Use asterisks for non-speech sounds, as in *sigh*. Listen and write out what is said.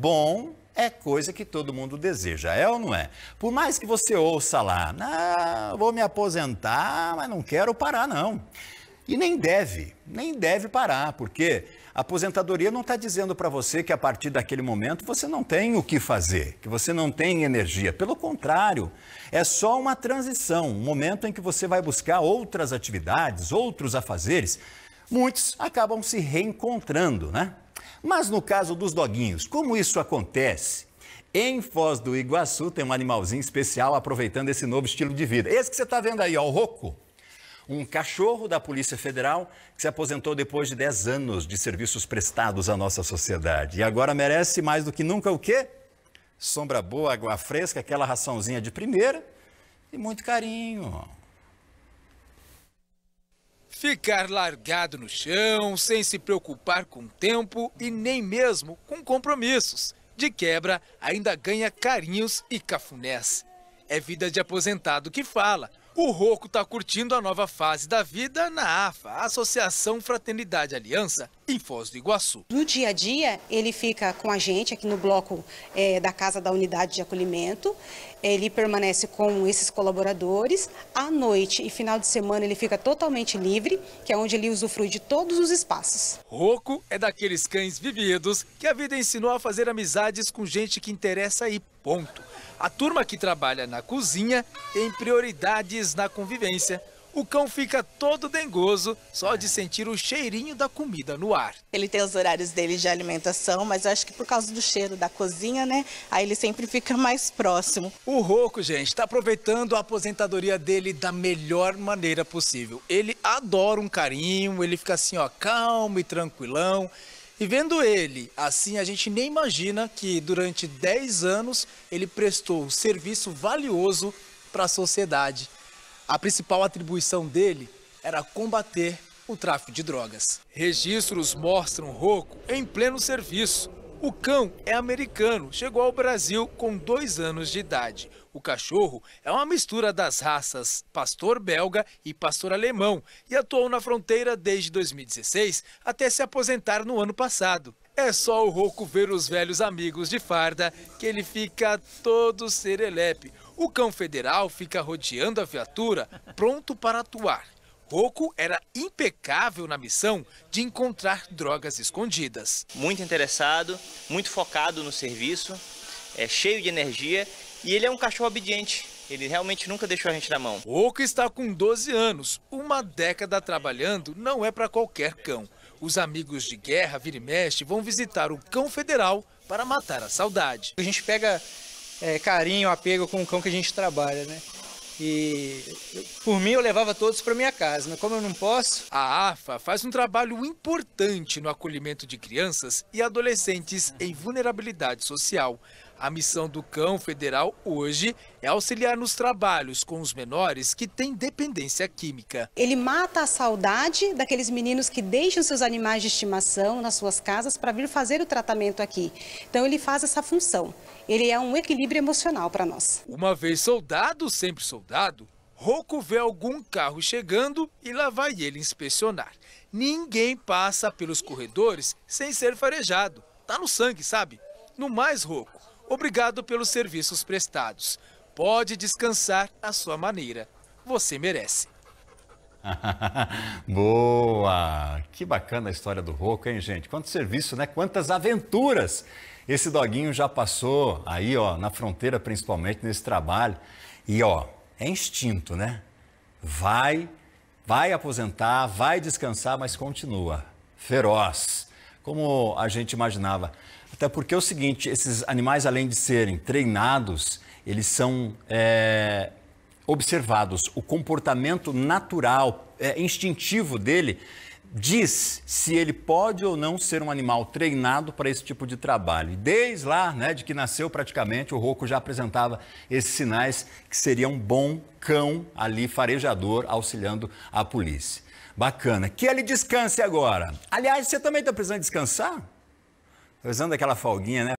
bom é coisa que todo mundo deseja, é ou não é? Por mais que você ouça lá, ah, vou me aposentar, mas não quero parar, não. E nem deve, nem deve parar, porque a aposentadoria não está dizendo para você que a partir daquele momento você não tem o que fazer, que você não tem energia. Pelo contrário, é só uma transição, um momento em que você vai buscar outras atividades, outros afazeres. Muitos acabam se reencontrando, né? Mas no caso dos doguinhos, como isso acontece? Em Foz do Iguaçu tem um animalzinho especial aproveitando esse novo estilo de vida. Esse que você está vendo aí, ó, o roco. Um cachorro da Polícia Federal que se aposentou depois de 10 anos de serviços prestados à nossa sociedade. E agora merece mais do que nunca o quê? Sombra boa, água fresca, aquela raçãozinha de primeira e muito carinho. Ficar largado no chão, sem se preocupar com tempo e nem mesmo com compromissos. De quebra, ainda ganha carinhos e cafunés. É vida de aposentado que fala. O Roco está curtindo a nova fase da vida na AFA, Associação Fraternidade Aliança, em Foz do Iguaçu. No dia a dia, ele fica com a gente aqui no bloco é, da Casa da Unidade de Acolhimento. Ele permanece com esses colaboradores. À noite e final de semana, ele fica totalmente livre, que é onde ele usufrui de todos os espaços. Roco é daqueles cães vividos que a vida ensinou a fazer amizades com gente que interessa e ponto. A turma que trabalha na cozinha tem prioridades na convivência o cão fica todo dengoso só de sentir o cheirinho da comida no ar. Ele tem os horários dele de alimentação, mas acho que por causa do cheiro da cozinha, né? Aí ele sempre fica mais próximo. O Roco, gente, está aproveitando a aposentadoria dele da melhor maneira possível. Ele adora um carinho, ele fica assim, ó, calmo e tranquilão. E vendo ele assim, a gente nem imagina que durante 10 anos ele prestou um serviço valioso para a sociedade. A principal atribuição dele era combater o tráfico de drogas. Registros mostram Rocco em pleno serviço. O cão é americano, chegou ao Brasil com dois anos de idade. O cachorro é uma mistura das raças pastor belga e pastor alemão e atuou na fronteira desde 2016 até se aposentar no ano passado. É só o Rocco ver os velhos amigos de farda que ele fica todo serelepe. O cão federal fica rodeando a viatura, pronto para atuar. Roco era impecável na missão de encontrar drogas escondidas. Muito interessado, muito focado no serviço, é cheio de energia e ele é um cachorro obediente. Ele realmente nunca deixou a gente na mão. Roco está com 12 anos. Uma década trabalhando não é para qualquer cão. Os amigos de guerra, vira e mexe, vão visitar o cão federal para matar a saudade. A gente pega é, carinho, apego com o cão que a gente trabalha, né? E por mim eu levava todos para minha casa, mas como eu não posso. A AFA faz um trabalho importante no acolhimento de crianças e adolescentes em vulnerabilidade social. A missão do cão federal hoje é auxiliar nos trabalhos com os menores que têm dependência química. Ele mata a saudade daqueles meninos que deixam seus animais de estimação nas suas casas para vir fazer o tratamento aqui. Então ele faz essa função. Ele é um equilíbrio emocional para nós. Uma vez soldado, sempre soldado. Roco vê algum carro chegando e lá vai ele inspecionar. Ninguém passa pelos corredores sem ser farejado. Tá no sangue, sabe? No mais, Roco. Obrigado pelos serviços prestados. Pode descansar à sua maneira. Você merece. *laughs* Boa! Que bacana a história do Roco, hein, gente? Quanto serviço, né? Quantas aventuras! Esse doguinho já passou aí, ó, na fronteira, principalmente nesse trabalho. E, ó, é instinto, né? Vai, vai aposentar, vai descansar, mas continua. Feroz, como a gente imaginava. Até porque é o seguinte: esses animais, além de serem treinados, eles são é, observados. O comportamento natural, é, instintivo dele, diz se ele pode ou não ser um animal treinado para esse tipo de trabalho. desde lá, né, de que nasceu praticamente, o Roco já apresentava esses sinais que seria um bom cão ali farejador auxiliando a polícia. Bacana. Que ele descanse agora. Aliás, você também está precisando descansar? Usando aquela folguinha, né?